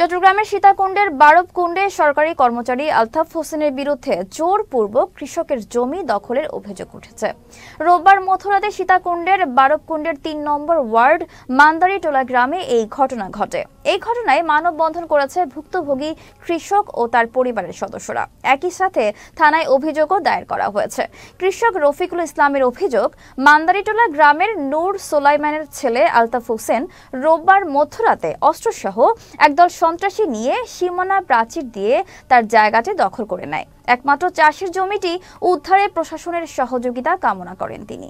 চট্টগ্রামের সীতাকুণ্ডের বারবকুণ্ডে সরকারি কর্মচারী আলতাফ হোসেনের বিরুদ্ধে জোরপূর্বক কৃষকের জমি দখলের অভিযোগ উঠেছে রোববার মথুরাতে সীতাকুণ্ডের বারবকুণ্ডের তিন নম্বর ওয়ার্ড টোলা গ্রামে এই ঘটনা ঘটে এই ঘটনায় মানববন্ধন করেছে ভুক্তভোগী কৃষক ও তার পরিবারের সদস্যরা একই সাথে থানায় অভিযোগও দায়ের করা হয়েছে কৃষক রফিকুল ইসলামের অভিযোগ মান্দারিটোলা গ্রামের নূর সোলাইমানের ছেলে আলতাফ হোসেন রোববার মথুরাতে অস্ত্রসহ একদল সন্ত্রাসী নিয়ে সীমানা প্রাচীর দিয়ে তার জায়গাটি দখল করে নেয় একমাত্র চাষের জমিটি উদ্ধারে প্রশাসনের সহযোগিতা কামনা করেন তিনি